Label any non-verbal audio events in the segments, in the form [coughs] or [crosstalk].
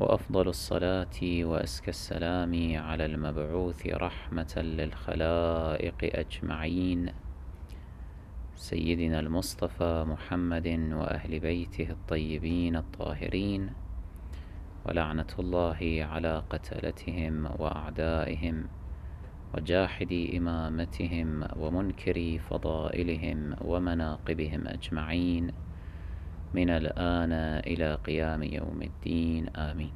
وافضل الصلاه وازكى السلام على المبعوث رحمه للخلائق اجمعين سيدنا المصطفى محمد واهل بيته الطيبين الطاهرين ولعنه الله على قتلتهم واعدائهم وجاحد امامتهم ومنكر فضائلهم ومناقبهم اجمعين من الآن إلى قيام يوم الدين آمين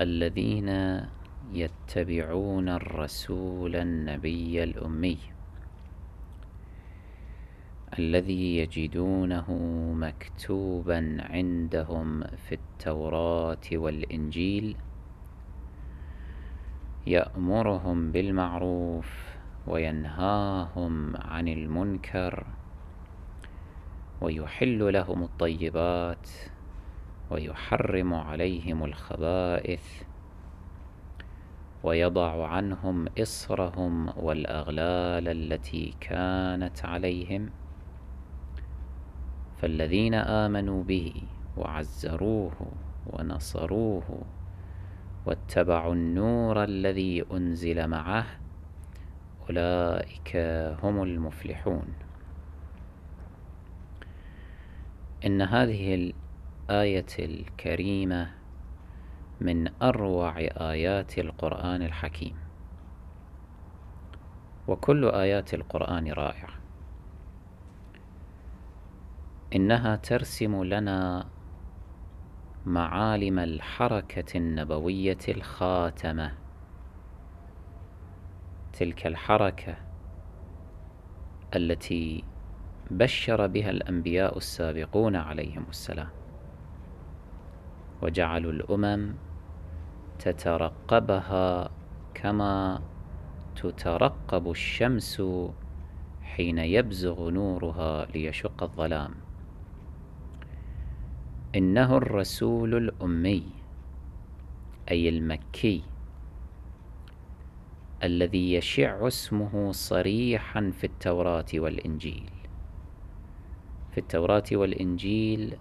الذين يتبعون الرسول النبي الأمي الذي يجدونه مكتوبا عندهم في التوراة والإنجيل يأمرهم بالمعروف وينهاهم عن المنكر ويحل لهم الطيبات ويحرم عليهم الخبائث ويضع عنهم إصرهم والأغلال التي كانت عليهم فالذين آمنوا به وعزروه ونصروه واتبعوا النور الذي أنزل معه أولئك هم المفلحون ان هذه الايه الكريمه من اروع ايات القران الحكيم وكل ايات القران رائعه انها ترسم لنا معالم الحركه النبويه الخاتمه تلك الحركه التي بشر بها الأنبياء السابقون عليهم السلام وجعلوا الأمم تترقبها كما تترقب الشمس حين يبزغ نورها ليشق الظلام إنه الرسول الأمي أي المكي الذي يشع اسمه صريحا في التوراة والإنجيل في التوراة والإنجيل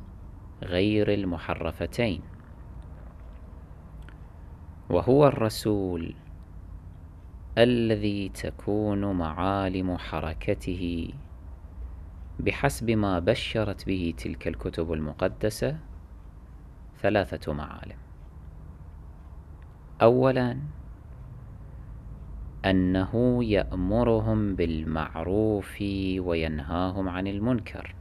غير المحرفتين وهو الرسول الذي تكون معالم حركته بحسب ما بشرت به تلك الكتب المقدسة ثلاثة معالم أولا أنه يأمرهم بالمعروف وينهاهم عن المنكر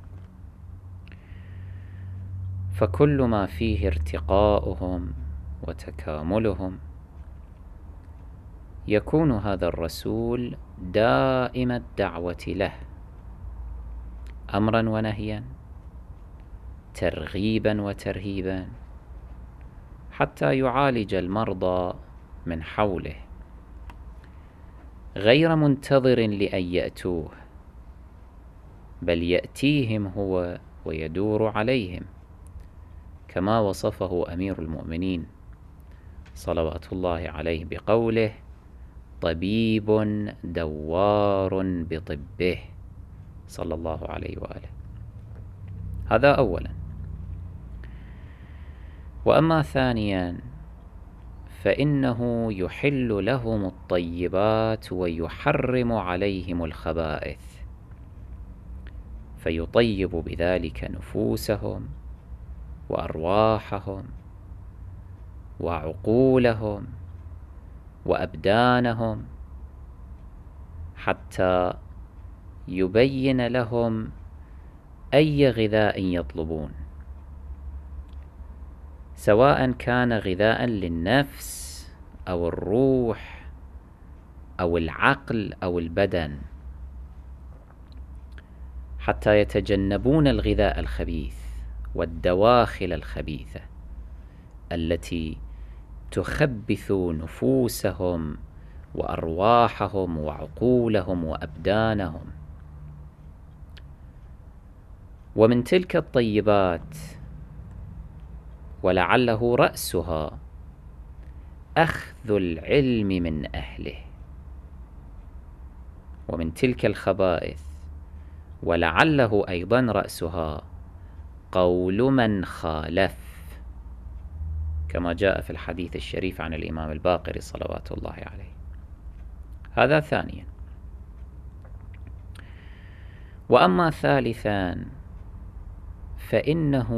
فكل ما فيه ارتقاؤهم وتكاملهم يكون هذا الرسول دائم الدعوة له أمرا ونهيا ترغيبا وترهيبا حتى يعالج المرضى من حوله غير منتظر لأن يأتوه بل يأتيهم هو ويدور عليهم كما وصفه أمير المؤمنين صلوات الله عليه بقوله طبيب دوار بطبه صلى الله عليه وآله هذا أولا وأما ثانيا فإنه يحل لهم الطيبات ويحرم عليهم الخبائث فيطيب بذلك نفوسهم وارواحهم وعقولهم وابدانهم حتى يبين لهم اي غذاء يطلبون سواء كان غذاء للنفس او الروح او العقل او البدن حتى يتجنبون الغذاء الخبيث والدواخل الخبيثه التي تخبث نفوسهم وارواحهم وعقولهم وابدانهم ومن تلك الطيبات ولعله راسها اخذ العلم من اهله ومن تلك الخبائث ولعله ايضا راسها قول من خالف كما جاء في الحديث الشريف عن الإمام الباقر صلوات الله عليه هذا ثانيا وأما ثالثا فإنه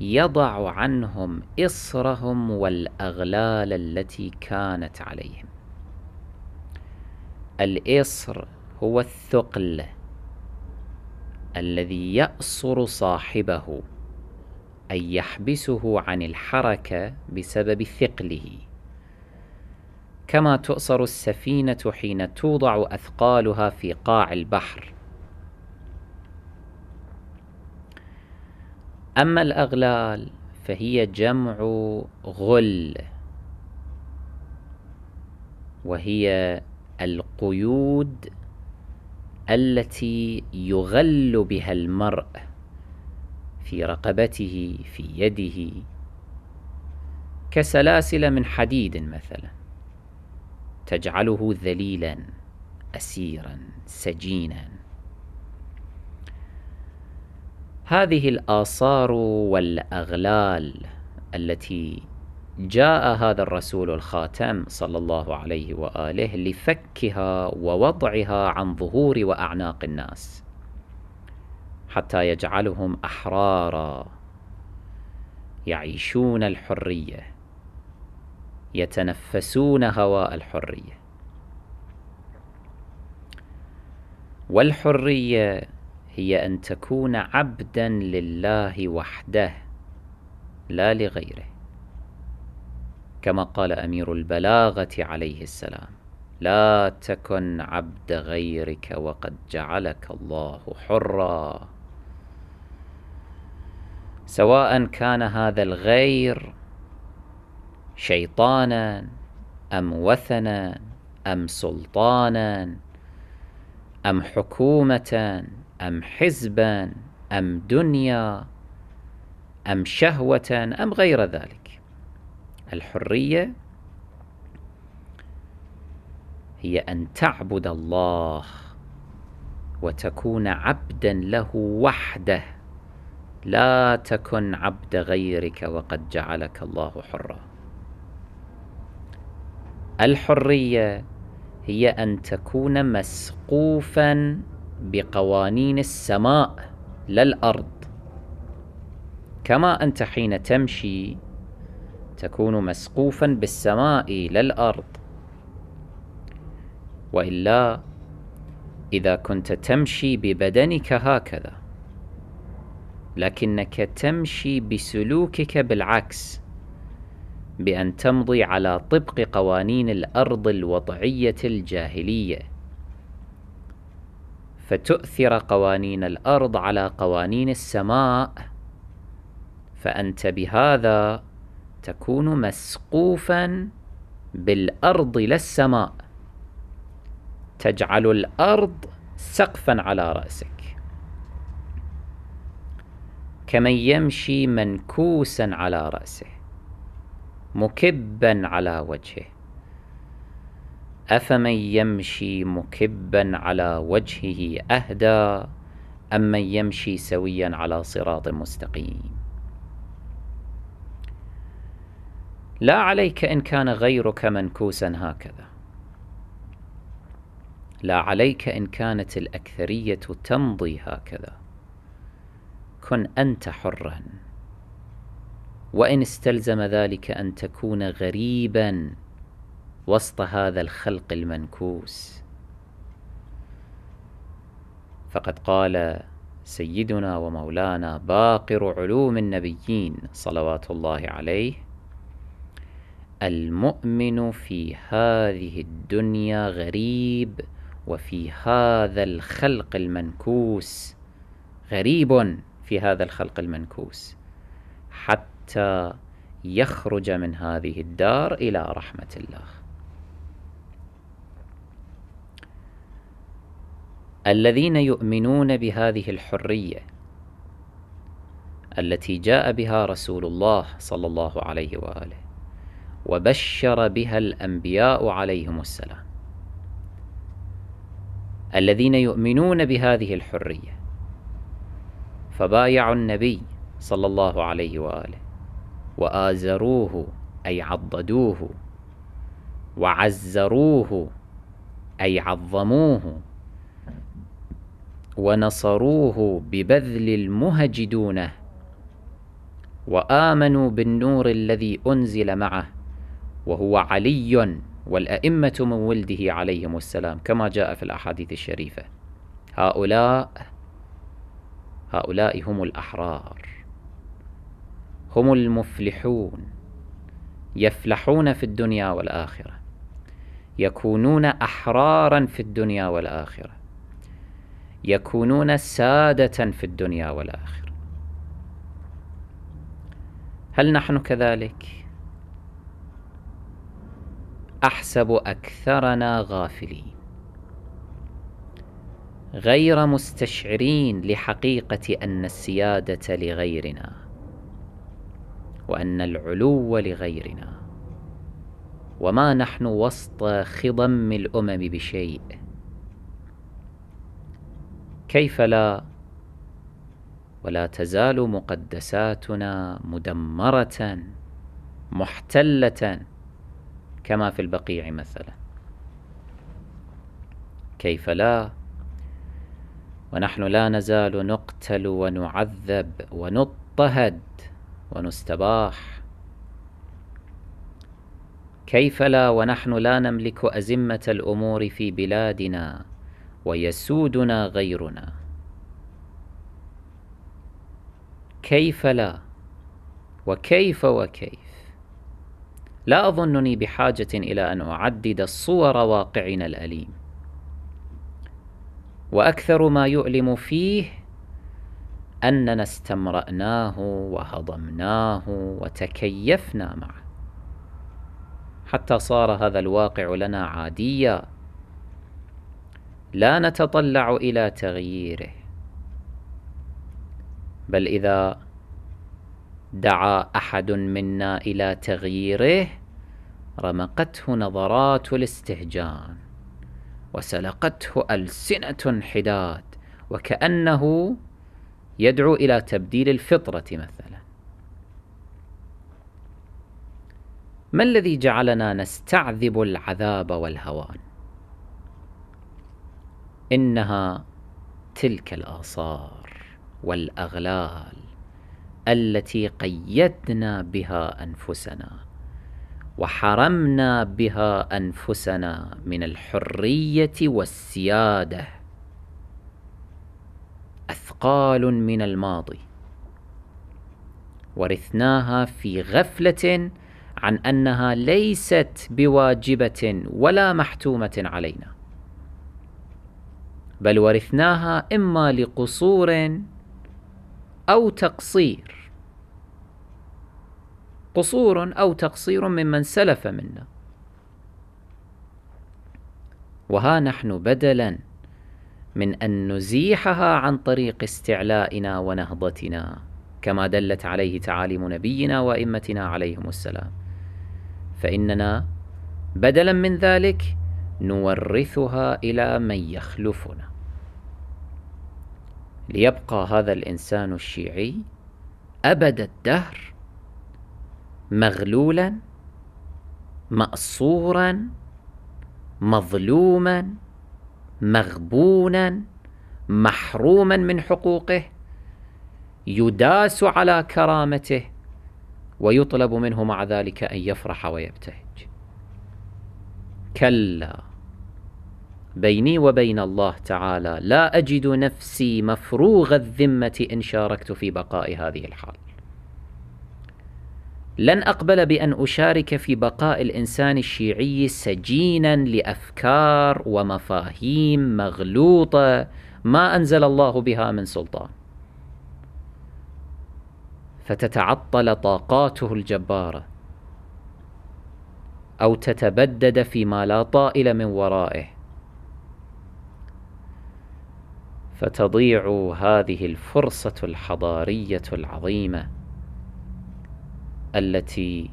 يضع عنهم إصرهم والأغلال التي كانت عليهم الإصر هو الثقل الذي يأصر صاحبه أي يحبسه عن الحركة بسبب ثقله كما تؤصر السفينة حين توضع أثقالها في قاع البحر أما الأغلال فهي جمع غل وهي القيود التي يغل بها المرء في رقبته في يده كسلاسل من حديد مثلا تجعله ذليلا اسيرا سجينا هذه الاثار والاغلال التي جاء هذا الرسول الخاتم صلى الله عليه واله لفكها ووضعها عن ظهور واعناق الناس حتى يجعلهم احرارا يعيشون الحريه يتنفسون هواء الحريه والحريه هي ان تكون عبدا لله وحده لا لغيره كما قال امير البلاغه عليه السلام لا تكن عبد غيرك وقد جعلك الله حرا سواء كان هذا الغير شيطانا ام وثنا ام سلطانا ام حكومه ام حزبا ام دنيا ام شهوه ام غير ذلك الحرية هي أن تعبد الله وتكون عبدا له وحده لا تكن عبد غيرك وقد جعلك الله حرا الحرية هي أن تكون مسقوفا بقوانين السماء لا الأرض كما أنت حين تمشي تكون مسقوفا بالسماء لا الأرض وإلا إذا كنت تمشي ببدنك هكذا لكنك تمشي بسلوكك بالعكس بأن تمضي على طبق قوانين الأرض الوضعية الجاهلية فتؤثر قوانين الأرض على قوانين السماء فأنت بهذا تكون مسقوفا بالأرض لا السماء تجعل الأرض سقفا على رأسك كمن يمشي منكوسا على رأسه مكبا على وجهه أفمن يمشي مكبا على وجهه أهدى أمن يمشي سويا على صراط مستقيم لا عليك إن كان غيرك منكوسا هكذا لا عليك إن كانت الأكثرية تمضي هكذا كن أنت حرا وإن استلزم ذلك أن تكون غريبا وسط هذا الخلق المنكوس فقد قال سيدنا ومولانا باقر علوم النبيين صلوات الله عليه المؤمن في هذه الدنيا غريب وفي هذا الخلق المنكوس غريب في هذا الخلق المنكوس حتى يخرج من هذه الدار الى رحمه الله الذين يؤمنون بهذه الحريه التي جاء بها رسول الله صلى الله عليه واله وبشر بها الانبياء عليهم السلام الذين يؤمنون بهذه الحريه فبايعوا النبي صلى الله عليه واله وازروه اي عضدوه وعزروه اي عظموه ونصروه ببذل المهج دونه وامنوا بالنور الذي انزل معه وهو علي والأئمة من ولده عليهم السلام كما جاء في الأحاديث الشريفة هؤلاء هؤلاء هم الأحرار هم المفلحون يفلحون في الدنيا والآخرة يكونون أحرارا في الدنيا والآخرة يكونون سادة في الدنيا والآخرة هل نحن كذلك؟ احسب اكثرنا غافلين غير مستشعرين لحقيقه ان السياده لغيرنا وان العلو لغيرنا وما نحن وسط خضم الامم بشيء كيف لا ولا تزال مقدساتنا مدمره محتله كما في البقيع مثلا كيف لا ونحن لا نزال نقتل ونعذب ونضطهد ونستباح كيف لا ونحن لا نملك أزمة الأمور في بلادنا ويسودنا غيرنا كيف لا وكيف وكيف لا أظنني بحاجة إلى أن أعدد صور واقعنا الأليم وأكثر ما يؤلم فيه أننا استمرأناه وهضمناه وتكيفنا معه حتى صار هذا الواقع لنا عاديا لا نتطلع إلى تغييره بل إذا دعا احد منا الى تغييره رمقته نظرات الاستهجان وسلقته السنه حداد وكانه يدعو الى تبديل الفطره مثلا ما الذي جعلنا نستعذب العذاب والهوان انها تلك الاثار والاغلال التي قيدنا بها انفسنا وحرمنا بها انفسنا من الحريه والسياده اثقال من الماضي ورثناها في غفله عن انها ليست بواجبه ولا محتومه علينا بل ورثناها اما لقصور او تقصير قصور أو تقصير ممن سلف منا وها نحن بدلا من أن نزيحها عن طريق استعلائنا ونهضتنا كما دلت عليه تعاليم نبينا وائمتنا عليهم السلام فاننا بدلا من ذلك نورثها الى من يخلفنا ليبقى هذا الانسان الشيعي ابد الدهر مغلولا مأسورا مظلوما مغبونا محروما من حقوقه يداس على كرامته ويطلب منه مع ذلك ان يفرح ويبتهج كلا بيني وبين الله تعالى لا اجد نفسي مفروغ الذمه ان شاركت في بقاء هذه الحال لن أقبل بأن أشارك في بقاء الإنسان الشيعي سجينا لأفكار ومفاهيم مغلوطة ما أنزل الله بها من سلطان فتتعطل طاقاته الجبارة أو تتبدد فيما لا طائل من ورائه فتضيع هذه الفرصة الحضارية العظيمة التي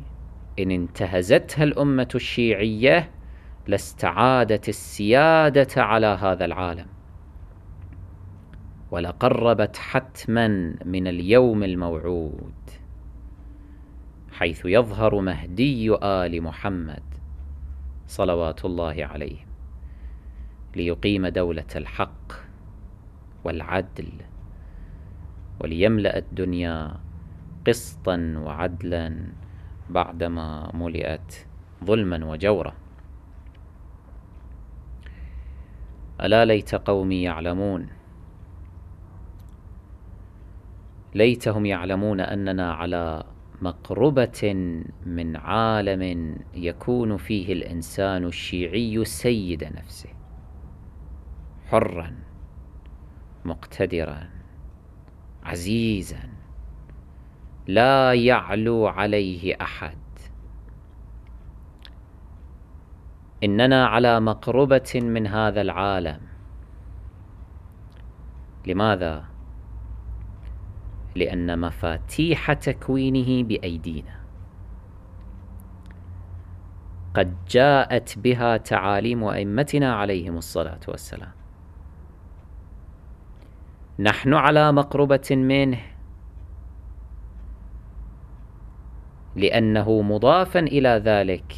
إن انتهزتها الأمة الشيعية لاستعادت السيادة على هذا العالم ولقربت حتما من اليوم الموعود حيث يظهر مهدي آل محمد صلوات الله عليه ليقيم دولة الحق والعدل وليملأ الدنيا قسطا وعدلا بعدما ملئت ظلما وجورا الا ليت قومي يعلمون ليتهم يعلمون اننا على مقربه من عالم يكون فيه الانسان الشيعي سيد نفسه حرا مقتدرا عزيزا لا يعلو عليه احد اننا على مقربه من هذا العالم لماذا لان مفاتيح تكوينه بايدينا قد جاءت بها تعاليم ائمتنا عليهم الصلاه والسلام نحن على مقربه منه لأنه مضافا إلى ذلك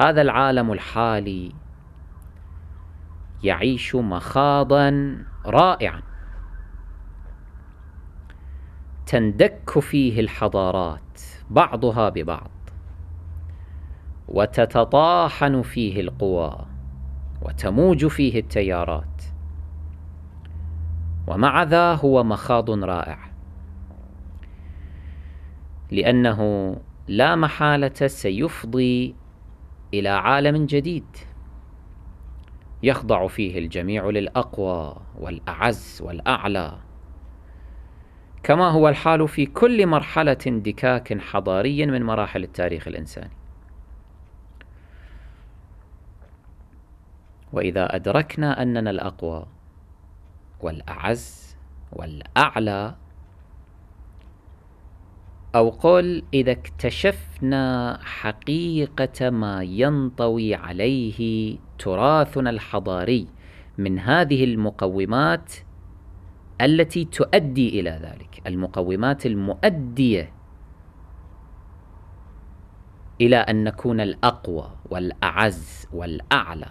هذا العالم الحالي يعيش مخاضا رائعا تندك فيه الحضارات بعضها ببعض وتتطاحن فيه القوى وتموج فيه التيارات ومع ذا هو مخاض رائع لأنه لا محالة سيفضي إلى عالم جديد يخضع فيه الجميع للأقوى والأعز والأعلى كما هو الحال في كل مرحلة اندكاك حضاري من مراحل التاريخ الإنساني وإذا أدركنا أننا الأقوى والأعز والأعلى أو قل إذا اكتشفنا حقيقة ما ينطوي عليه تراثنا الحضاري من هذه المقومات التي تؤدي إلى ذلك، المقومات المؤدية إلى أن نكون الأقوى والأعز والأعلى.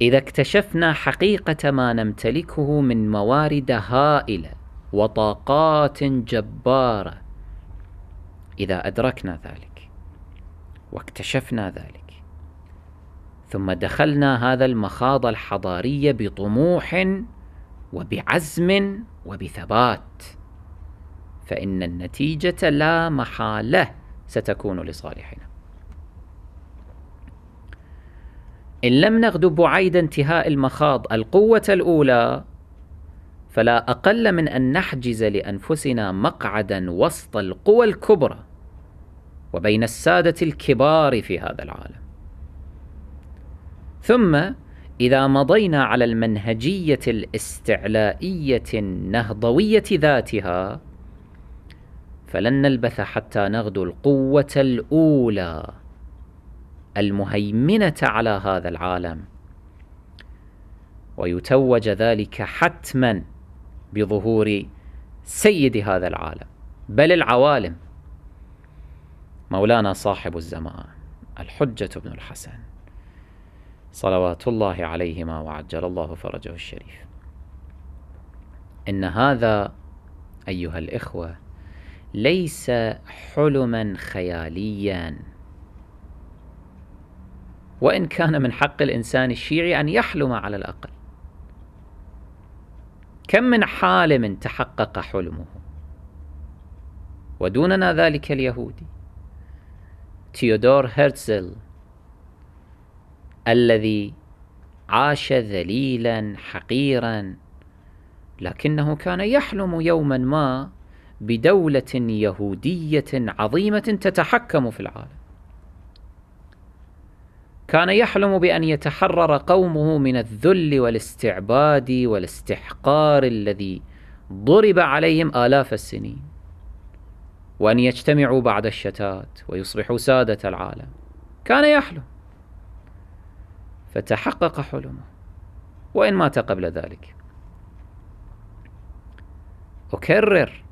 إذا اكتشفنا حقيقة ما نمتلكه من موارد هائلة وطاقات جبارة إذا أدركنا ذلك واكتشفنا ذلك ثم دخلنا هذا المخاض الحضاري بطموح وبعزم وبثبات فإن النتيجة لا محالة ستكون لصالحنا إن لم نغدو بعيد انتهاء المخاض القوة الأولى فلا أقل من أن نحجز لأنفسنا مقعدا وسط القوى الكبرى وبين السادة الكبار في هذا العالم ثم إذا مضينا على المنهجية الاستعلائية النهضوية ذاتها فلن نلبث حتى نغدو القوة الأولى المهيمنة على هذا العالم ويتوج ذلك حتماً بظهور سيد هذا العالم بل العوالم مولانا صاحب الزمان الحجة بن الحسن صلوات الله عليهما وعجل الله فرجه الشريف إن هذا أيها الإخوة ليس حلما خياليا وإن كان من حق الإنسان الشيعي أن يحلم على الأقل كم من حالم تحقق حلمه ودوننا ذلك اليهودي تيودور هرتزل الذي عاش ذليلا حقيرا لكنه كان يحلم يوما ما بدوله يهوديه عظيمه تتحكم في العالم كان يحلم بأن يتحرر قومه من الذل والاستعباد والاستحقار الذي ضرب عليهم آلاف السنين وأن يجتمعوا بعد الشتات ويصبحوا سادة العالم كان يحلم فتحقق حلمه وإن مات قبل ذلك أكرر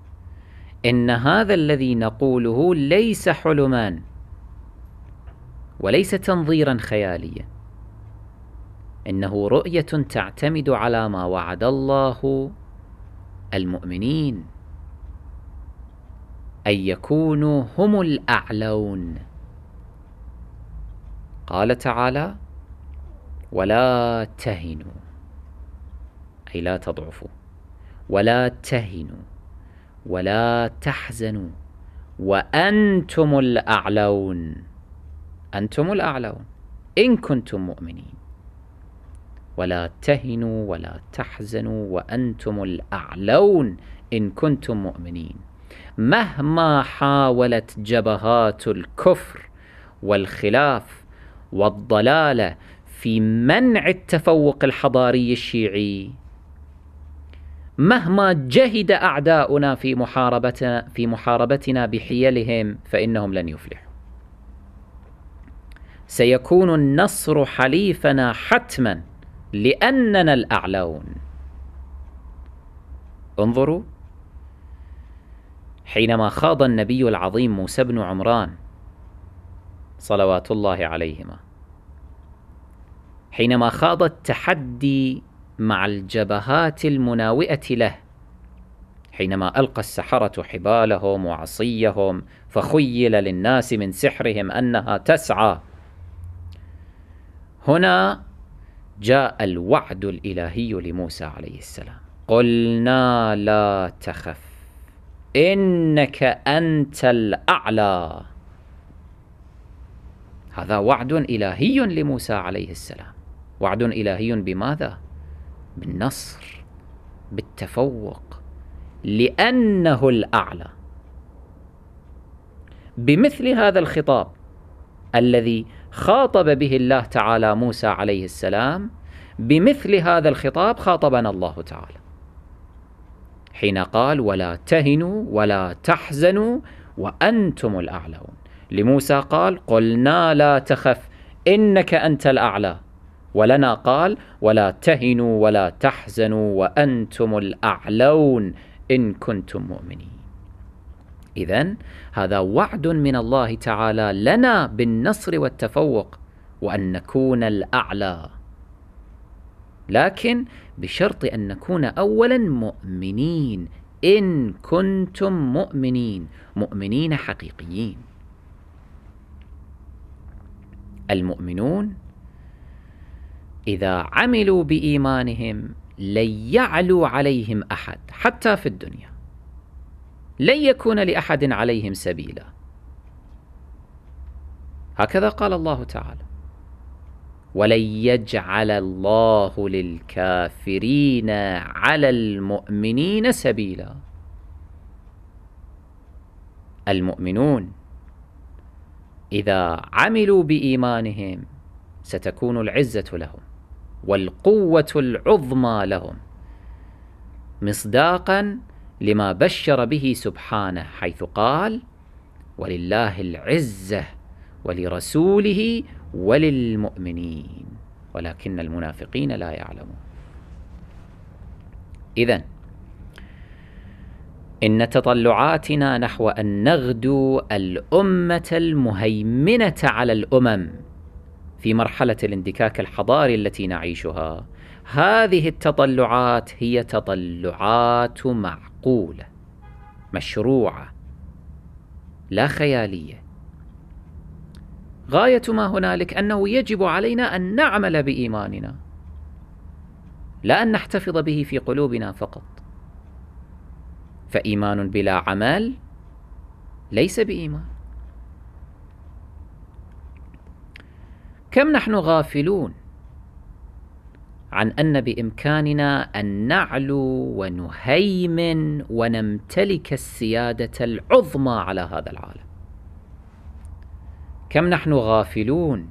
إن هذا الذي نقوله ليس حلما وليس تنظيرا خياليا انه رؤيه تعتمد على ما وعد الله المؤمنين ان يكونوا هم الاعلون قال تعالى ولا تهنوا اي لا تضعفوا ولا تهنوا ولا تحزنوا وانتم الاعلون أنتم الأعلون إن كنتم مؤمنين ولا تهنوا ولا تحزنوا وأنتم الأعلون إن كنتم مؤمنين مهما حاولت جبهات الكفر والخلاف والضلاله في منع التفوق الحضاري الشيعي مهما جهد اعداؤنا في محاربتنا في محاربتنا بحيلهم فانهم لن يفلحوا سيكون النصر حليفنا حتما لاننا الاعلون انظروا حينما خاض النبي العظيم موسى بن عمران صلوات الله عليهما حينما خاض التحدي مع الجبهات المناوئه له حينما القى السحره حبالهم وعصيهم فخيل للناس من سحرهم انها تسعى هنا جاء الوعد الإلهي لموسى عليه السلام قلنا لا تخف إنك أنت الأعلى هذا وعد إلهي لموسى عليه السلام وعد إلهي بماذا؟ بالنصر بالتفوق لأنه الأعلى بمثل هذا الخطاب الذي خاطب به الله تعالى موسى عليه السلام بمثل هذا الخطاب خاطبنا الله تعالى حين قال ولا تهنوا ولا تحزنوا وانتم الاعلون لموسى قال قلنا لا تخف انك انت الاعلى ولنا قال ولا تهنوا ولا تحزنوا وانتم الاعلون ان كنتم مؤمنين إذا هذا وعد من الله تعالى لنا بالنصر والتفوق وأن نكون الأعلى لكن بشرط أن نكون أولا مؤمنين إن كنتم مؤمنين مؤمنين حقيقيين المؤمنون إذا عملوا بإيمانهم لن يعلو عليهم أحد حتى في الدنيا لن يكون لاحد عليهم سبيلا هكذا قال الله تعالى ولن يجعل الله للكافرين على المؤمنين سبيلا المؤمنون اذا عملوا بايمانهم ستكون العزه لهم والقوه العظمى لهم مصداقا لما بشر به سبحانه حيث قال ولله العزه ولرسوله وللمؤمنين ولكن المنافقين لا يعلمون اذا ان تطلعاتنا نحو ان نغدو الامه المهيمنه على الامم في مرحله الاندكاك الحضاري التي نعيشها هذه التطلعات هي تطلعات معقولة مشروعة لا خيالية غاية ما هنالك أنه يجب علينا أن نعمل بإيماننا لا أن نحتفظ به في قلوبنا فقط فإيمان بلا عمل ليس بإيمان كم نحن غافلون عن ان بامكاننا ان نعلو ونهيمن ونمتلك السياده العظمى على هذا العالم كم نحن غافلون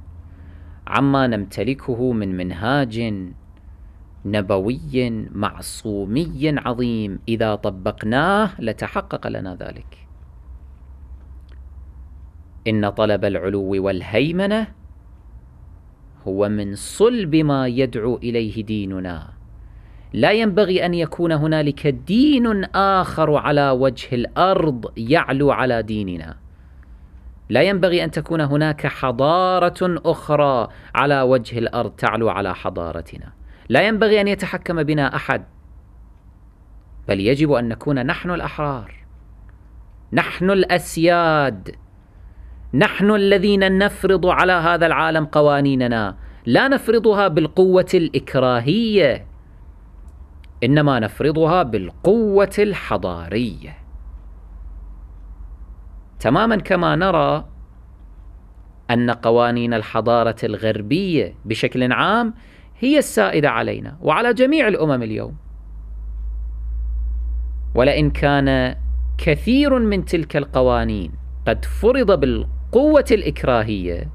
عما نمتلكه من منهاج نبوي معصومي عظيم اذا طبقناه لتحقق لنا ذلك ان طلب العلو والهيمنه هو من صلب ما يدعو اليه ديننا لا ينبغي ان يكون هنالك دين اخر على وجه الارض يعلو على ديننا لا ينبغي ان تكون هناك حضاره اخرى على وجه الارض تعلو على حضارتنا لا ينبغي ان يتحكم بنا احد بل يجب ان نكون نحن الاحرار نحن الاسياد نحن الذين نفرض على هذا العالم قوانيننا لا نفرضها بالقوه الاكراهيه انما نفرضها بالقوه الحضاريه تماما كما نرى ان قوانين الحضاره الغربيه بشكل عام هي السائده علينا وعلى جميع الامم اليوم ولئن كان كثير من تلك القوانين قد فرض بالقوة قوة الإكراهية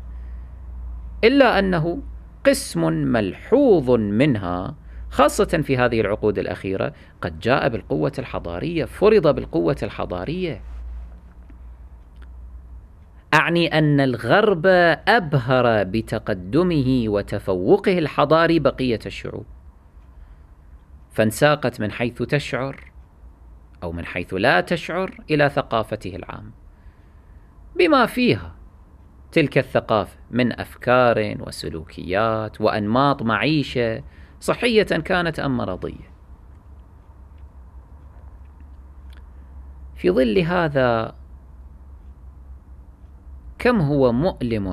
إلا أنه قسم ملحوظ منها خاصة في هذه العقود الأخيرة قد جاء بالقوة الحضارية فرض بالقوة الحضارية أعني أن الغرب أبهر بتقدمه وتفوقه الحضاري بقية الشعوب فانساقت من حيث تشعر أو من حيث لا تشعر إلى ثقافته العامة بما فيها تلك الثقافه من افكار وسلوكيات وانماط معيشه صحيه كانت ام مرضيه في ظل هذا كم هو مؤلم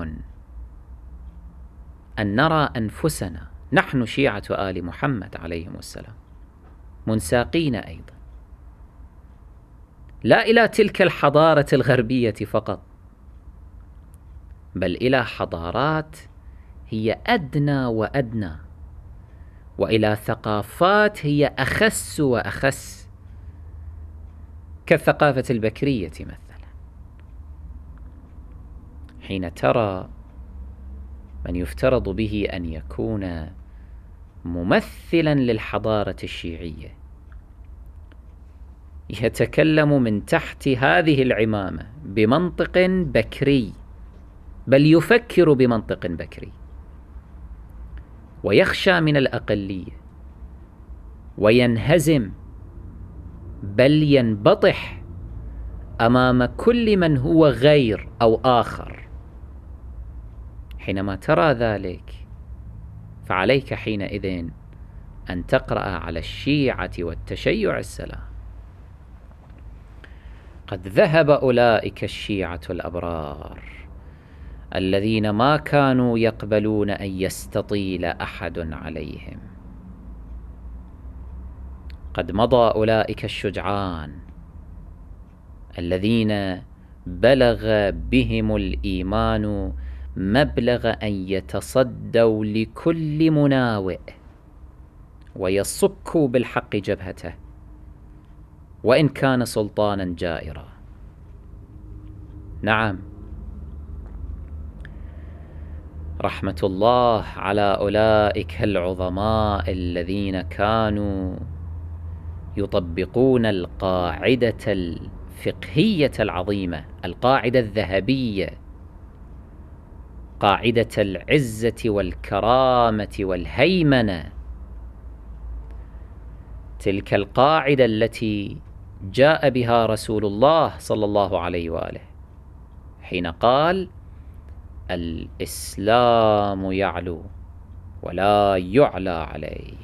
ان نرى انفسنا نحن شيعه ال محمد عليهم السلام منساقين ايضا لا الى تلك الحضاره الغربيه فقط بل الى حضارات هي ادنى وادنى والى ثقافات هي اخس واخس كالثقافه البكريه مثلا حين ترى من يفترض به ان يكون ممثلا للحضاره الشيعيه يتكلم من تحت هذه العمامه بمنطق بكري بل يفكر بمنطق بكري ويخشى من الاقليه وينهزم بل ينبطح امام كل من هو غير او اخر حينما ترى ذلك فعليك حينئذ ان تقرا على الشيعه والتشيع السلام قد ذهب اولئك الشيعه الابرار الذين ما كانوا يقبلون ان يستطيل احد عليهم قد مضى اولئك الشجعان الذين بلغ بهم الايمان مبلغ ان يتصدوا لكل مناوئ ويصكوا بالحق جبهته وان كان سلطانا جائرا نعم رحمة الله على أولئك العظماء الذين كانوا يطبقون القاعدة الفقهية العظيمة القاعدة الذهبية قاعدة العزة والكرامة والهيمنة تلك القاعدة التي جاء بها رسول الله صلى الله عليه وآله حين قال الإسلام يعلو ولا يعلى عليه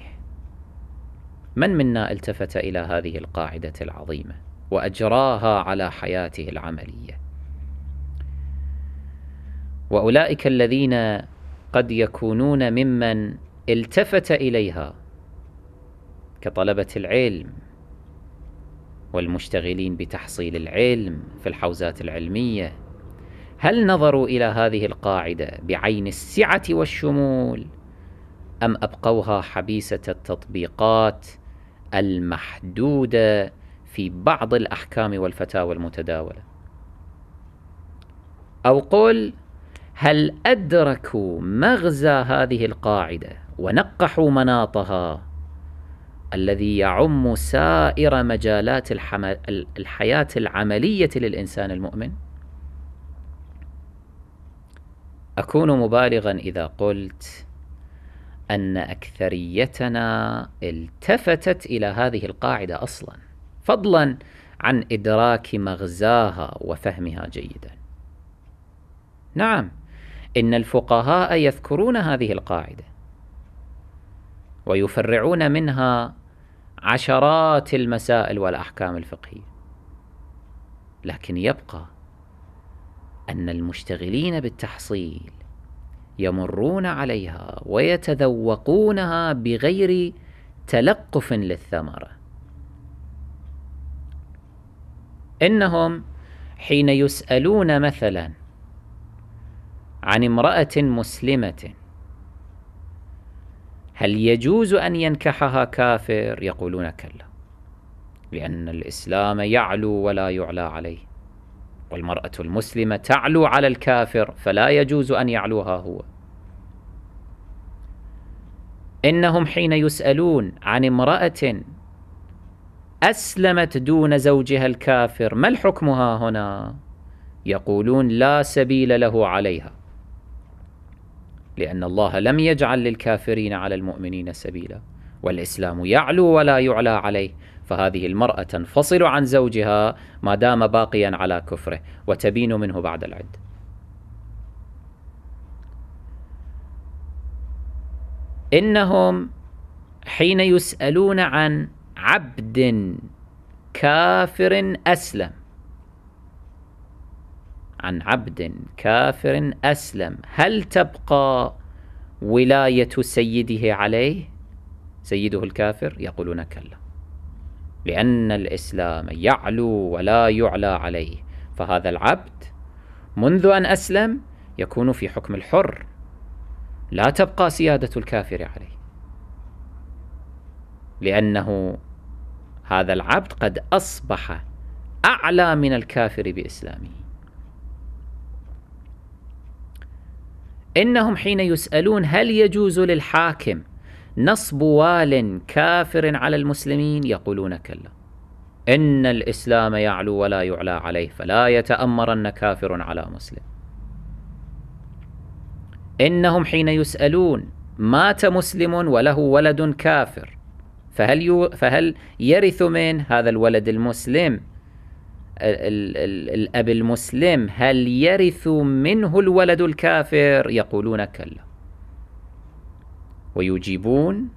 من منا التفت إلى هذه القاعدة العظيمة وأجراها على حياته العملية وأولئك الذين قد يكونون ممن التفت إليها كطلبة العلم والمشتغلين بتحصيل العلم في الحوزات العلميه هل نظروا إلى هذه القاعدة بعين السعة والشمول أم أبقوها حبيسة التطبيقات المحدودة في بعض الأحكام والفتاوى المتداولة أو قل هل أدركوا مغزى هذه القاعدة ونقحوا مناطها الذي يعم سائر مجالات الحياة العملية للإنسان المؤمن؟ أكون مبالغا إذا قلت أن أكثريتنا التفتت إلى هذه القاعدة أصلا فضلا عن إدراك مغزاها وفهمها جيدا نعم إن الفقهاء يذكرون هذه القاعدة ويفرعون منها عشرات المسائل والأحكام الفقهية لكن يبقى أن المشتغلين بالتحصيل يمرون عليها ويتذوقونها بغير تلقف للثمرة إنهم حين يسألون مثلا عن امرأة مسلمة هل يجوز أن ينكحها كافر؟ يقولون كلا لأن الإسلام يعلو ولا يعلى عليه والمرأة المسلمة تعلو على الكافر فلا يجوز أن يعلوها هو إنهم حين يسألون عن امرأة أسلمت دون زوجها الكافر ما الحكمها هنا؟ يقولون لا سبيل له عليها لأن الله لم يجعل للكافرين على المؤمنين سبيلا والإسلام يعلو ولا يعلى عليه فهذه المرأة تنفصل عن زوجها ما دام باقيا على كفره وتبين منه بعد العد إنهم حين يسألون عن عبد كافر أسلم عن عبد كافر أسلم هل تبقى ولاية سيده عليه؟ سيده الكافر يقولون كلا لأن الإسلام يعلو ولا يعلى عليه فهذا العبد منذ أن أسلم يكون في حكم الحر لا تبقى سيادة الكافر عليه لأنه هذا العبد قد أصبح أعلى من الكافر بإسلامه إنهم حين يسألون هل يجوز للحاكم نصب وال كافر على المسلمين يقولون كلا إن الإسلام يعلو ولا يعلى عليه فلا يتأمرن كافر على مسلم إنهم حين يسألون مات مسلم وله ولد كافر فهل يو فهل يرث من هذا الولد المسلم ال ال الأب المسلم هل يرث منه الولد الكافر يقولون كلا ويجيبون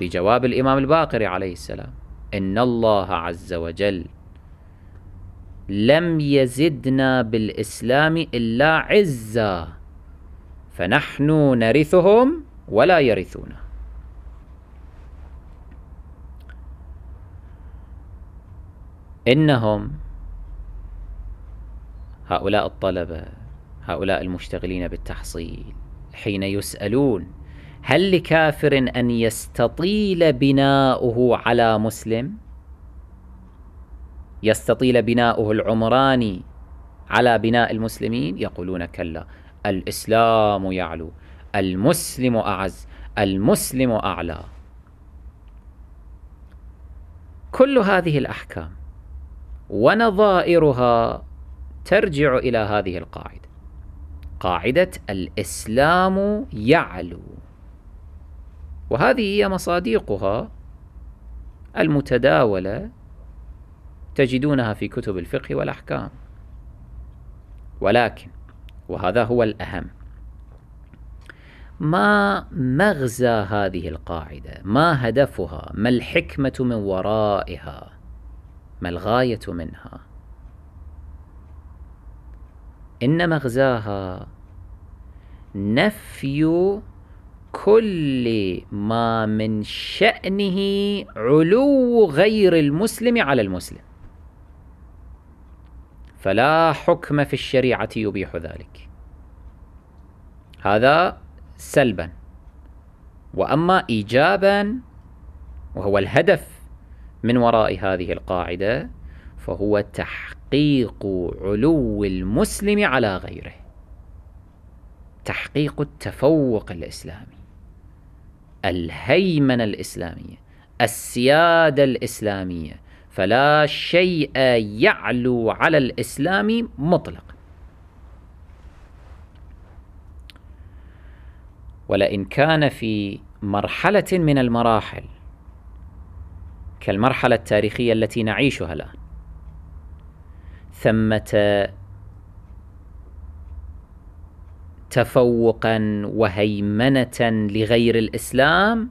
بجواب الإمام الباقر عليه السلام إن الله عز وجل لم يزدنا بالإسلام إلا عزا فنحن نرثهم ولا يرثونا إنهم هؤلاء الطلبة هؤلاء المشتغلين بالتحصيل حين يسألون هل لكافر ان يستطيل بناؤه على مسلم يستطيل بناؤه العمراني على بناء المسلمين يقولون كلا الاسلام يعلو المسلم اعز المسلم اعلى كل هذه الاحكام ونظائرها ترجع الى هذه القاعده قاعده الاسلام يعلو وهذه هي مصادقها المتداولة تجدونها في كتب الفقه والأحكام ولكن وهذا هو الأهم ما مغزى هذه القاعدة ما هدفها ما الحكمة من ورائها ما الغاية منها إن مغزاها نفي كل ما من شأنه علو غير المسلم على المسلم فلا حكم في الشريعة يبيح ذلك هذا سلبا وأما إيجابا وهو الهدف من وراء هذه القاعدة فهو تحقيق علو المسلم على غيره تحقيق التفوق الإسلامي الهيمنة الإسلامية السيادة الإسلامية فلا شيء يعلو على الإسلام مطلقا ولئن كان في مرحلة من المراحل كالمرحلة التاريخية التي نعيشها الآن ثمة تفوقا وهيمنه لغير الاسلام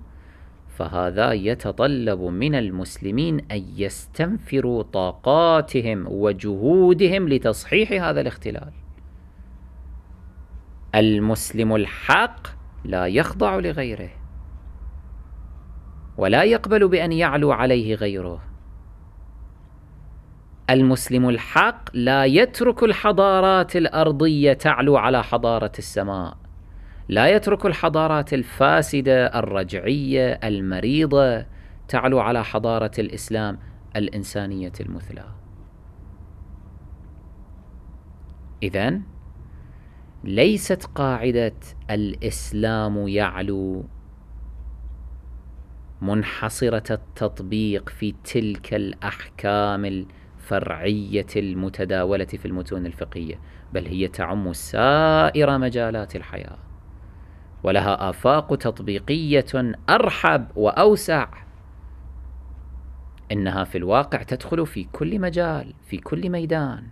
فهذا يتطلب من المسلمين ان يستنفروا طاقاتهم وجهودهم لتصحيح هذا الاختلال المسلم الحق لا يخضع لغيره ولا يقبل بان يعلو عليه غيره المسلم الحق لا يترك الحضارات الارضيه تعلو على حضاره السماء لا يترك الحضارات الفاسده الرجعيه المريضه تعلو على حضاره الاسلام الانسانيه المثلى اذا ليست قاعده الاسلام يعلو منحصره التطبيق في تلك الاحكام الفرعية المتداولة في المتون الفقهية بل هي تعم سائر مجالات الحياة ولها آفاق تطبيقية أرحب وأوسع إنها في الواقع تدخل في كل مجال في كل ميدان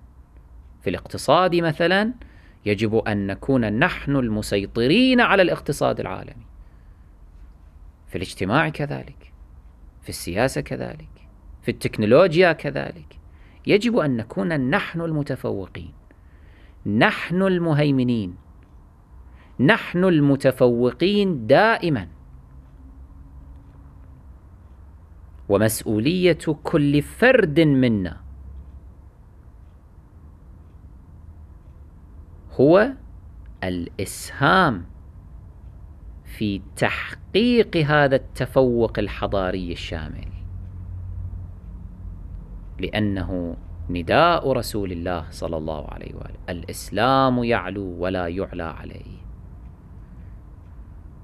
في الاقتصاد مثلا يجب أن نكون نحن المسيطرين على الاقتصاد العالمي في الاجتماع كذلك في السياسة كذلك في التكنولوجيا كذلك يجب أن نكون نحن المتفوقين نحن المهيمنين نحن المتفوقين دائما ومسؤولية كل فرد منا هو الإسهام في تحقيق هذا التفوق الحضاري الشامل لأنه نداء رسول الله صلى الله عليه وآله الإسلام يعلو ولا يعلى عليه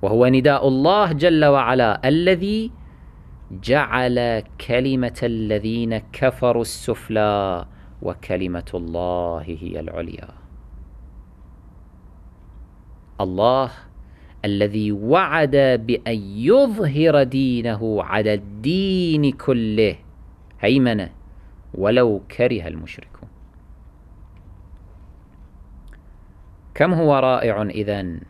وهو نداء الله جل وعلا الذي جعل كلمة الذين كفروا السفلى وكلمة الله هي العليا الله الذي وعد بأن يظهر دينه على الدين كله هيمنة ولو كره المشركون كم هو رائع إذن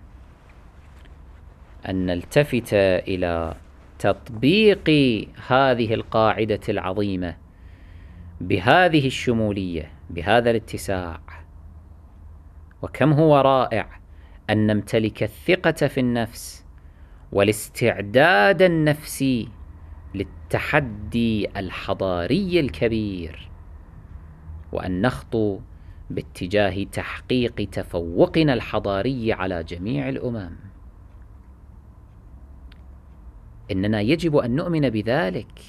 أن نلتفت إلى تطبيق هذه القاعدة العظيمة بهذه الشمولية بهذا الاتساع وكم هو رائع أن نمتلك الثقة في النفس والاستعداد النفسي للتحدي الحضاري الكبير وان نخطو باتجاه تحقيق تفوقنا الحضاري على جميع الامم اننا يجب ان نؤمن بذلك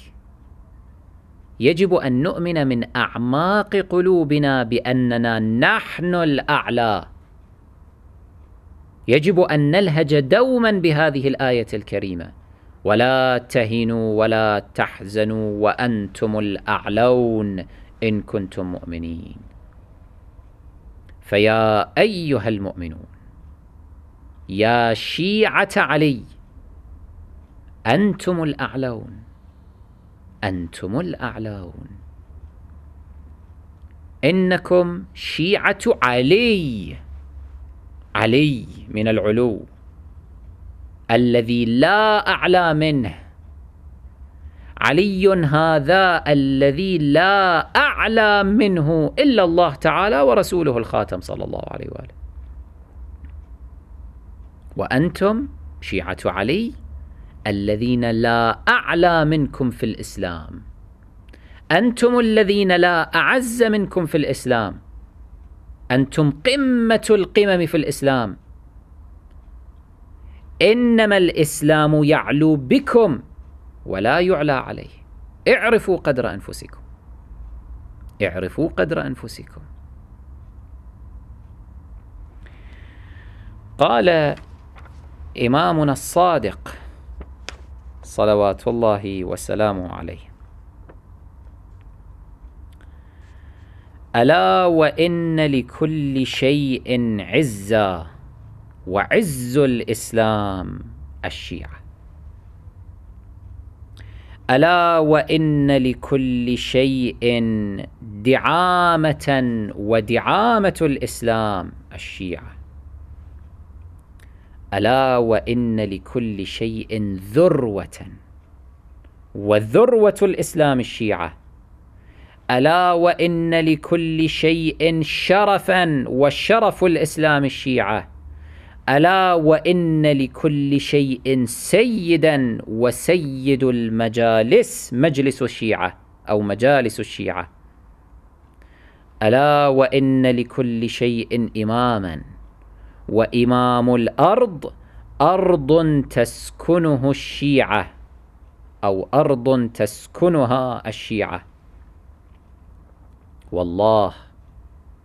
يجب ان نؤمن من اعماق قلوبنا باننا نحن الاعلى يجب ان نلهج دوما بهذه الايه الكريمه ولا تهنوا ولا تحزنوا وأنتم الأعلون إن كنتم مؤمنين فيا أيها المؤمنون يا شيعة علي أنتم الأعلون أنتم الأعلون إنكم شيعة علي علي من العلو الذي لا أعلى منه علي هذا الذي لا أعلى منه إلا الله تعالى ورسوله الخاتم صلى الله عليه وآله وأنتم شيعة علي الذين لا أعلى منكم في الإسلام أنتم الذين لا أعز منكم في الإسلام أنتم قمة القمم في الإسلام إنما الإسلام يعلو بكم ولا يعلى عليه اعرفوا قدر أنفسكم اعرفوا قدر أنفسكم قال إمامنا الصادق صلوات الله وسلامه عليه ألا وإن لكل شيء عزّا وعز الإسلام الشيعة ألا وإن لكل شيء دعامة ودعامة الإسلام الشيعة ألا وإن لكل شيء ذروة وذروة الإسلام الشيعة ألا وإن لكل شيء شرفا وشرف الإسلام الشيعة الا وان لكل شيء سيدا وسيد المجالس مجلس الشيعه او مجالس الشيعه الا وان لكل شيء اماما وامام الارض ارض تسكنه الشيعه او ارض تسكنها الشيعه والله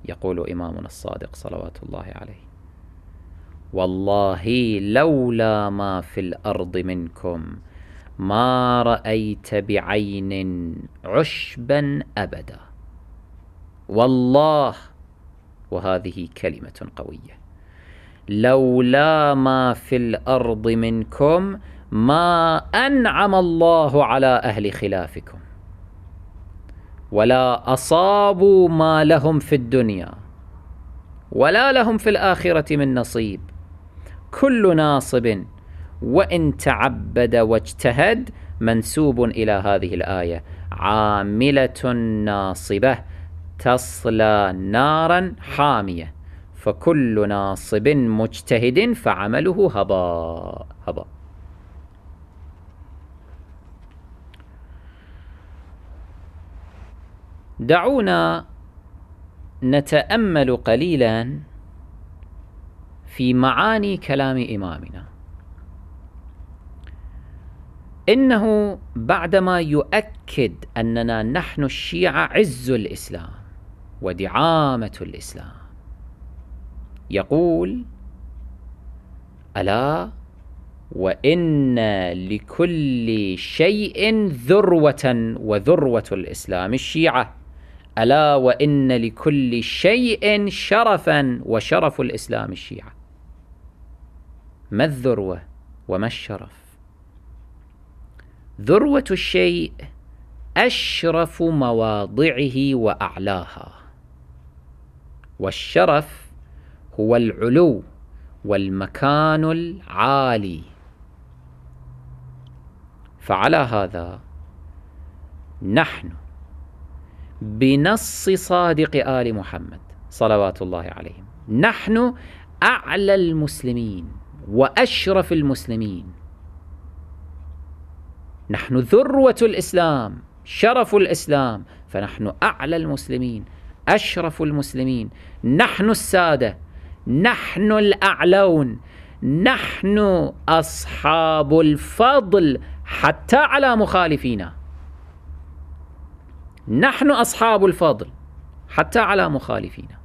يقول امامنا الصادق صلوات الله عليه والله لولا ما في الارض منكم ما رايت بعين عشبا ابدا والله وهذه كلمه قويه لولا ما في الارض منكم ما انعم الله على اهل خلافكم ولا اصابوا ما لهم في الدنيا ولا لهم في الاخره من نصيب كل ناصب وإن تعبد واجتهد منسوب إلى هذه الآية عاملة ناصبة تصلى نارا حامية فكل ناصب مجتهد فعمله هباء هباء دعونا نتأمل قليلا في معاني كلام إمامنا إنه بعدما يؤكد أننا نحن الشيعة عز الإسلام ودعامة الإسلام يقول ألا وإن لكل شيء ذروة وذروة الإسلام الشيعة ألا وإن لكل شيء شرفا وشرف الإسلام الشيعة ما الذروة وما الشرف ذروة الشيء أشرف مواضعه وأعلاها والشرف هو العلو والمكان العالي فعلى هذا نحن بنص صادق آل محمد صلوات الله عليهم نحن أعلى المسلمين واشرف المسلمين نحن ذروه الاسلام شرف الاسلام فنحن اعلى المسلمين اشرف المسلمين نحن الساده نحن الاعلون نحن اصحاب الفضل حتى على مخالفينا نحن اصحاب الفضل حتى على مخالفينا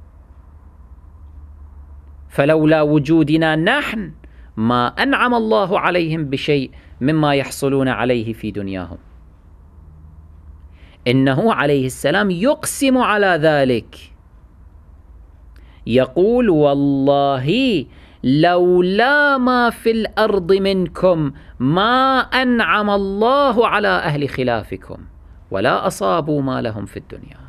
فلولا وجودنا نحن ما أنعم الله عليهم بشيء مما يحصلون عليه في دنياهم إنه عليه السلام يقسم على ذلك يقول والله لولا ما في الأرض منكم ما أنعم الله على أهل خلافكم ولا أصابوا ما لهم في الدنيا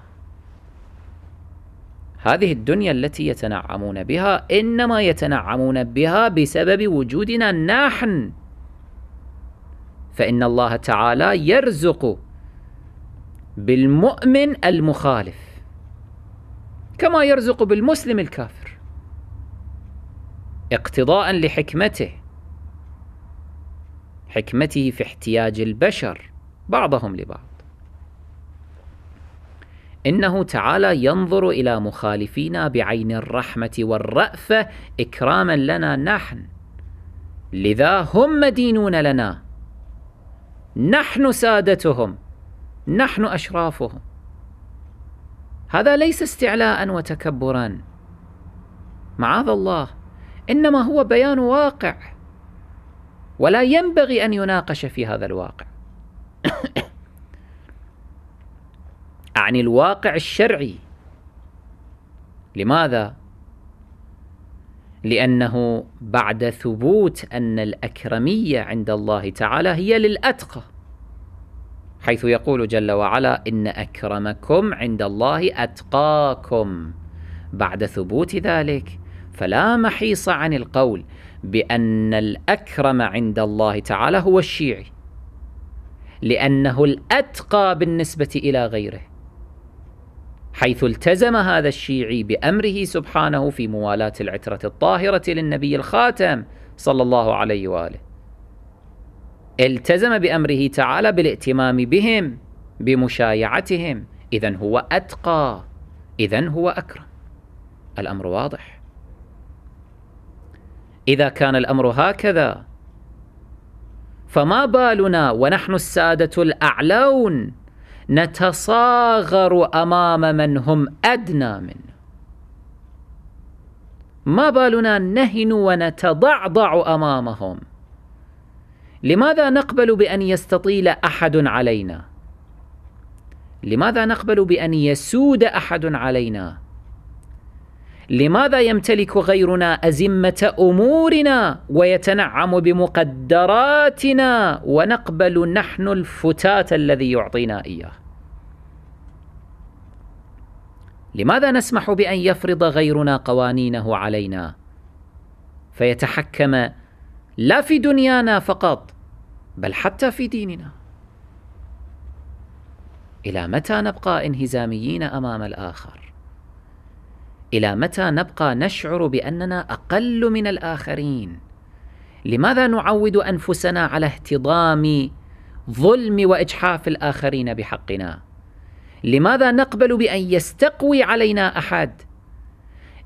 هذه الدنيا التي يتنعمون بها انما يتنعمون بها بسبب وجودنا نحن فان الله تعالى يرزق بالمؤمن المخالف كما يرزق بالمسلم الكافر اقتضاء لحكمته حكمته في احتياج البشر بعضهم لبعض إنه تعالى ينظر إلى مخالفينا بعين الرحمة والرأفة إكراما لنا نحن لذا هم مدينون لنا نحن سادتهم نحن أشرافهم هذا ليس استعلاء وتكبرا معاذ الله إنما هو بيان واقع ولا ينبغي أن يناقش في هذا الواقع [coughs] عن الواقع الشرعي لماذا لانه بعد ثبوت ان الاكرميه عند الله تعالى هي للاتقى حيث يقول جل وعلا ان اكرمكم عند الله اتقاكم بعد ثبوت ذلك فلا محيص عن القول بان الاكرم عند الله تعالى هو الشيعي لانه الاتقى بالنسبه الى غيره حيث التزم هذا الشيعي بامره سبحانه في موالاه العتره الطاهره للنبي الخاتم صلى الله عليه واله. التزم بامره تعالى بالائتمام بهم بمشايعتهم، اذا هو اتقى، اذا هو اكرم. الامر واضح. اذا كان الامر هكذا فما بالنا ونحن الساده الاعلون نتصاغر أمام من هم أدنى منه ما بالنا نهن ونتضعضع أمامهم لماذا نقبل بأن يستطيل أحد علينا؟ لماذا نقبل بأن يسود أحد علينا؟ لماذا يمتلك غيرنا أزمة أمورنا ويتنعم بمقدراتنا ونقبل نحن الفتات الذي يعطينا إياه لماذا نسمح بأن يفرض غيرنا قوانينه علينا فيتحكم لا في دنيانا فقط بل حتى في ديننا الى متى نبقى انهزاميين امام الاخر الى متى نبقى نشعر باننا اقل من الاخرين لماذا نعود انفسنا على اهتضام ظلم واجحاف الاخرين بحقنا لماذا نقبل بان يستقوي علينا احد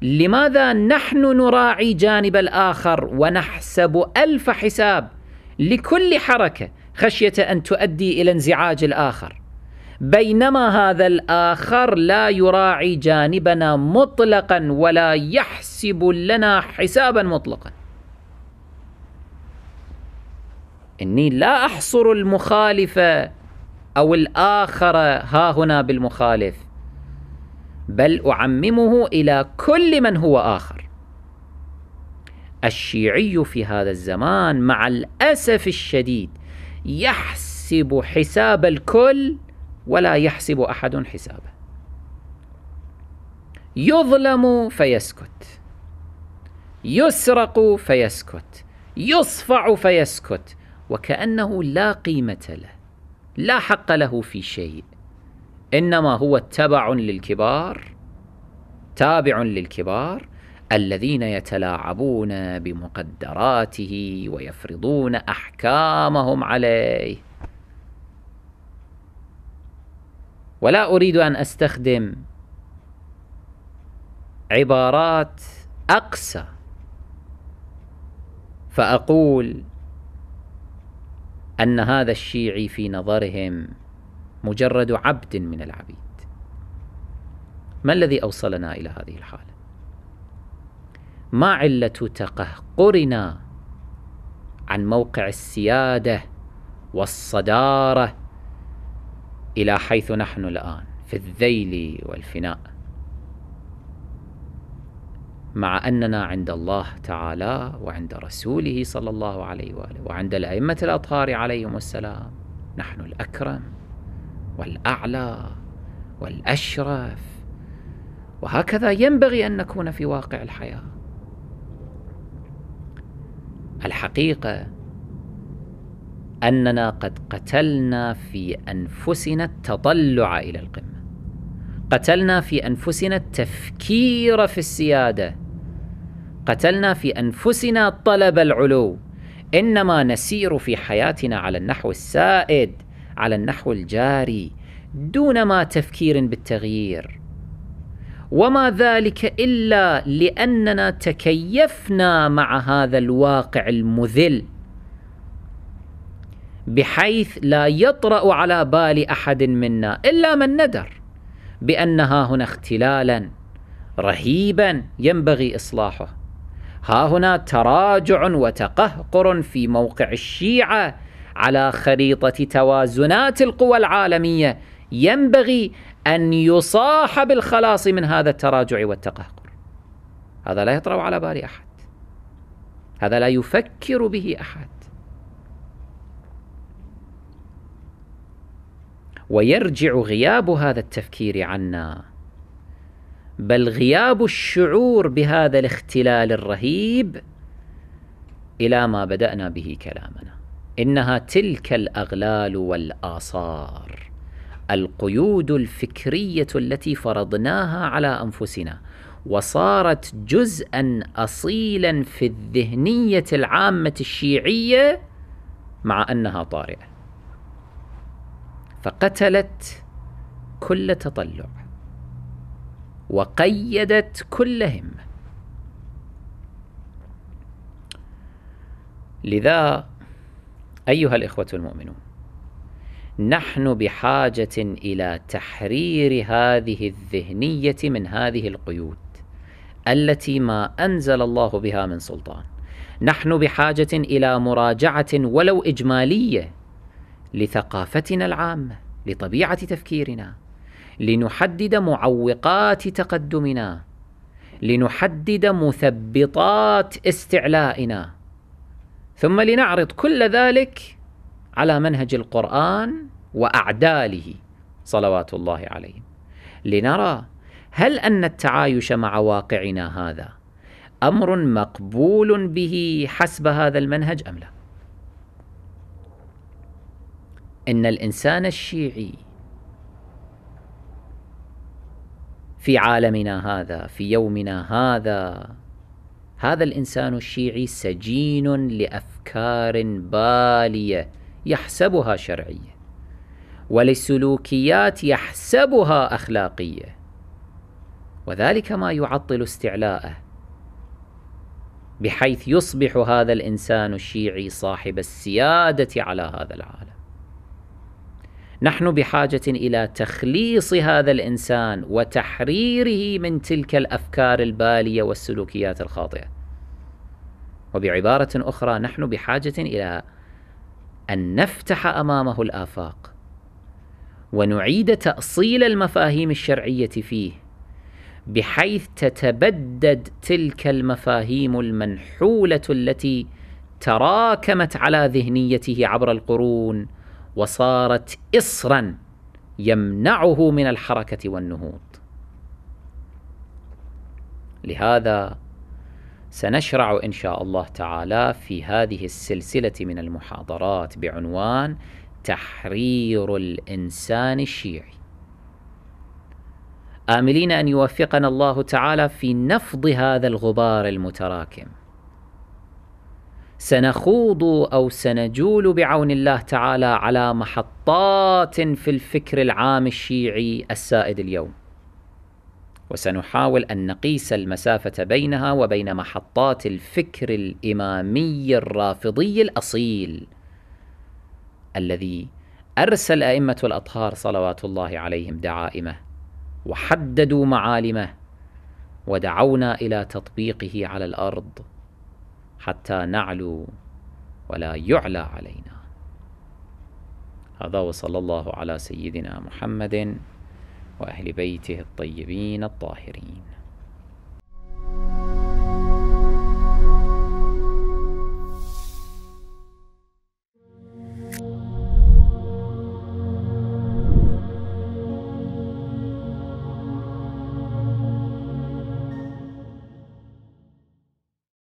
لماذا نحن نراعي جانب الاخر ونحسب الف حساب لكل حركه خشيه ان تؤدي الى انزعاج الاخر بينما هذا الآخر لا يراعي جانبنا مطلقا ولا يحسب لنا حسابا مطلقا إني لا أحصر المخالف أو الآخر ها هنا بالمخالف بل أعممه إلى كل من هو آخر الشيعي في هذا الزمان مع الأسف الشديد يحسب حساب الكل ولا يحسب احد حسابه يظلم فيسكت يسرق فيسكت يصفع فيسكت وكانه لا قيمه له لا حق له في شيء انما هو تبع للكبار تابع للكبار الذين يتلاعبون بمقدراته ويفرضون احكامهم عليه ولا أريد أن أستخدم عبارات أقسى فأقول أن هذا الشيعي في نظرهم مجرد عبد من العبيد ما الذي أوصلنا إلى هذه الحالة؟ ما علة تقهقرنا عن موقع السيادة والصدارة إلى حيث نحن الآن في الذيل والفناء مع أننا عند الله تعالى وعند رسوله صلى الله عليه وآله وعند الأئمة الأطهار عليهم السلام نحن الأكرم والأعلى والأشرف وهكذا ينبغي أن نكون في واقع الحياة الحقيقة أننا قد قتلنا في أنفسنا التطلع إلى القمة قتلنا في أنفسنا التفكير في السيادة قتلنا في أنفسنا طلب العلو إنما نسير في حياتنا على النحو السائد على النحو الجاري دون ما تفكير بالتغيير وما ذلك الا لاننا تكيفنا مع هذا الواقع المذل بحيث لا يطرأ على بال أحد منا إلا من ندر بأن ها هنا اختلالا رهيبا ينبغي إصلاحه ها هنا تراجع وتقهقر في موقع الشيعة على خريطة توازنات القوى العالمية ينبغي أن يصاح بالخلاص من هذا التراجع والتقهقر هذا لا يطرأ على بال أحد هذا لا يفكر به أحد ويرجع غياب هذا التفكير عنا بل غياب الشعور بهذا الاختلال الرهيب الى ما بدانا به كلامنا انها تلك الاغلال والاصار القيود الفكريه التي فرضناها على انفسنا وصارت جزءا اصيلا في الذهنيه العامه الشيعيه مع انها طارئه فقتلت كل تطلع وقيدت كل همه لذا ايها الاخوه المؤمنون نحن بحاجه الى تحرير هذه الذهنيه من هذه القيود التي ما انزل الله بها من سلطان نحن بحاجه الى مراجعه ولو اجماليه لثقافتنا العامه لطبيعه تفكيرنا لنحدد معوقات تقدمنا لنحدد مثبطات استعلائنا ثم لنعرض كل ذلك على منهج القران واعداله صلوات الله عليهم لنرى هل ان التعايش مع واقعنا هذا امر مقبول به حسب هذا المنهج ام لا ان الانسان الشيعي في عالمنا هذا في يومنا هذا هذا الانسان الشيعي سجين لافكار باليه يحسبها شرعيه ولسلوكيات يحسبها اخلاقيه وذلك ما يعطل استعلاءه بحيث يصبح هذا الانسان الشيعي صاحب السياده على هذا العالم نحن بحاجه الى تخليص هذا الانسان وتحريره من تلك الافكار الباليه والسلوكيات الخاطئه وبعباره اخرى نحن بحاجه الى ان نفتح امامه الافاق ونعيد تاصيل المفاهيم الشرعيه فيه بحيث تتبدد تلك المفاهيم المنحوله التي تراكمت على ذهنيته عبر القرون وصارت إصرا يمنعه من الحركة والنهوض لهذا سنشرع إن شاء الله تعالى في هذه السلسلة من المحاضرات بعنوان تحرير الإنسان الشيعي آملين أن يوفقنا الله تعالى في نفض هذا الغبار المتراكم سنخوض او سنجول بعون الله تعالى على محطات في الفكر العام الشيعي السائد اليوم وسنحاول ان نقيس المسافه بينها وبين محطات الفكر الامامي الرافضي الاصيل الذي ارسل ائمه الاطهار صلوات الله عليهم دعائمه وحددوا معالمه ودعونا الى تطبيقه على الارض حتى نعلو ولا يعلى علينا هذا وصلى الله على سيدنا محمد واهل بيته الطيبين الطاهرين